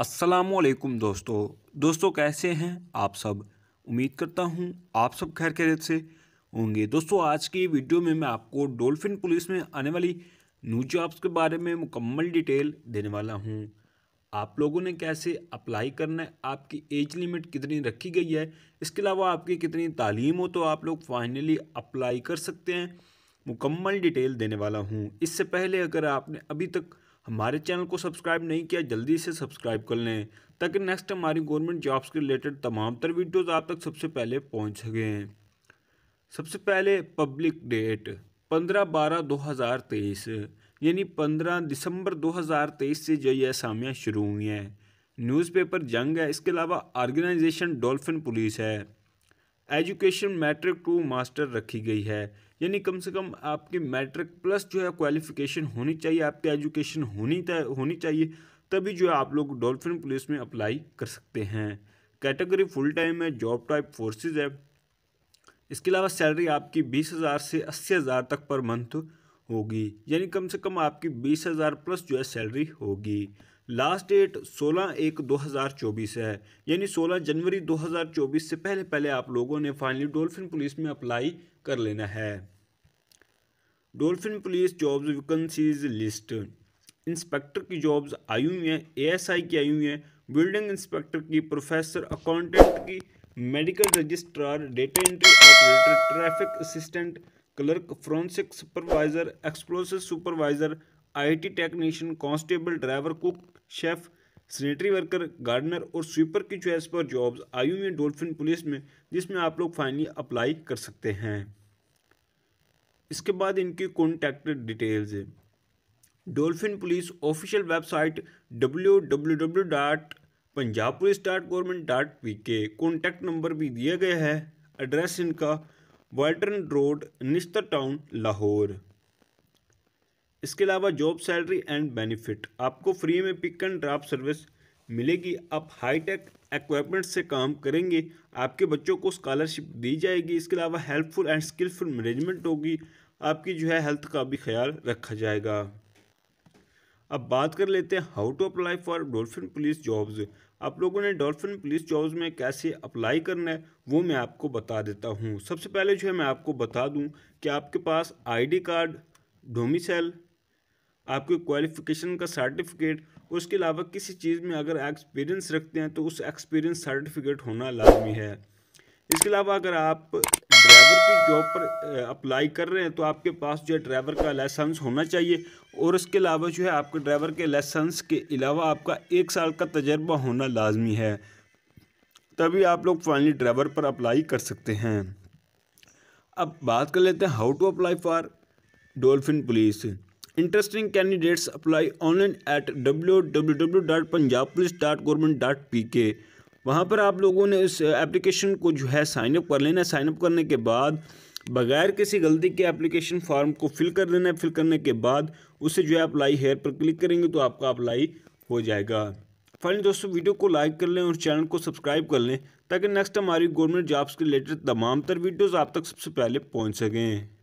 असलकुम दोस्तों दोस्तों कैसे हैं आप सब उम्मीद करता हूं आप सब खैर खैरियत से होंगे दोस्तों आज की वीडियो में मैं आपको डोल्फिन पुलिस में आने वाली न्यू जॉब्स के बारे में मुकम्मल डिटेल देने वाला हूं आप लोगों ने कैसे अप्लाई करना है आपकी एज लिमिट कितनी रखी गई है इसके अलावा आपकी कितनी तालीम हो तो आप लोग फाइनली अप्लाई कर सकते हैं मुकम्मल डिटेल देने वाला हूँ इससे पहले अगर आपने अभी तक हमारे चैनल को सब्सक्राइब नहीं किया जल्दी से सब्सक्राइब कर लें ताकि नेक्स्ट हमारी गवर्नमेंट जॉब्स के रिलेटेड तमाम तर वीडियोज़ आप तक सबसे पहले पहुँच सकें सबसे पहले पब्लिक डेट पंद्रह बारह दो हज़ार तेईस यानी पंद्रह दिसंबर दो हज़ार तेईस से जो ये असामियाँ शुरू हुई हैं न्यूज़पेपर जंग है इसके अलावा ऑर्गेनाइजेशन डॉल्फिन पुलिस है एजुकेशन मैट्रिक टू मास्टर रखी गई है यानी कम से कम आपकी मैट्रिक प्लस जो है क्वालिफिकेशन होनी चाहिए आपकी एजुकेशन होनी होनी चाहिए तभी जो है आप लोग डॉल्फिन पुलिस में अप्लाई कर सकते हैं कैटेगरी फुल टाइम है जॉब टाइप फोर्सेज है इसके अलावा सैलरी आपकी बीस हज़ार से अस्सी हज़ार तक पर मंथ होगी यानी कम से कम आपकी बीस हज़ार प्लस जो है सैलरी होगी लास्ट डेट 16 एक 2024 है यानी 16 जनवरी 2024 से पहले पहले आप लोगों ने फाइनली डोल्फिन पुलिस में अप्लाई कर लेना है dolphin police jobs vacancies list inspector की जॉब्स आई हुई हैं एएसआई की आई हुई हैं बिल्डिंग इंस्पेक्टर की प्रोफेसर अकाउंटेंट की medical registrar data entry operator traffic assistant clerk forensic supervisor explosive supervisor IT technician constable driver cook chef sanitary worker gardener और स्वीपर की चॉइस पर जॉब्स आई हुई हैं डोल्फिन पुलिस में जिसमें आप लोग फाइनली अप्लाई कर सकते हैं इसके बाद इनकी कॉन्टैक्ट डिटेल्स है dolphin police official website W W W dot Punjab police dot government dot P K contact number भी दिया गया है एड्रेस इनका Walton road Nishtar town Lahore इसके अलावा जॉब सैलरी एंड बेनिफिट आपको फ्री में पिक एंड ड्राप सर्विस मिलेगी आप हाईटेक एक्वमेंट से काम करेंगे आपके बच्चों को स्कॉलरशिप दी जाएगी इसके अलावा हेल्पफुल एंड स्किलफुल मैनेजमेंट होगी आपकी जो है हेल्थ का भी ख्याल रखा जाएगा अब बात कर लेते हैं how to apply for dolphin police jobs आप लोगों ने डॉल्फिन पुलिस जॉब्स में कैसे अप्लाई करना है वो मैं आपको बता देता हूँ सबसे पहले जो है मैं आपको बता दूँ कि आपके पास आई कार्ड डोमिसल आपके क्वालिफिकेशन का सर्टिफिकेट उसके अलावा किसी चीज़ में अगर एक्सपीरियंस रखते हैं तो उस एक्सपीरियंस सर्टिफिकेट होना लाजमी है इसके अलावा अगर आप ड्राइवर की जॉब पर अप्लाई कर रहे हैं तो आपके पास जो है ड्राइवर का लाइसेंस होना चाहिए और उसके अलावा जो है आपके ड्राइवर के लाइसेंस के अलावा आपका एक साल का तजर्बा होना लाजमी है तभी आप लोग फाइनली ड्राइवर पर अप्लाई कर सकते हैं अब बात कर लेते हैं how to apply for dolphin police interesting candidates apply online at W W W dot Punjab police dot government dot P K वहाँ पर आप लोगों ने इस एप्लीकेशन को जो है साइनअप कर लेना है साइनअप करने के बाद बगैर किसी गलती के एप्लीकेशन फॉर्म को फिल कर देना है फिल करने के बाद उसे जो है अप्लाई हेयर पर क्लिक करेंगे तो आपका अप्लाई हो जाएगा फाइनली दोस्तों वीडियो को लाइक कर लें और चैनल को सब्सक्राइब कर लें ताकि नेक्स्ट हमारी गवर्नमेंट जॉब्स के रिलेटेड तमाम तर वीडियोज़ आप तक सबसे पहले पहुँच सकें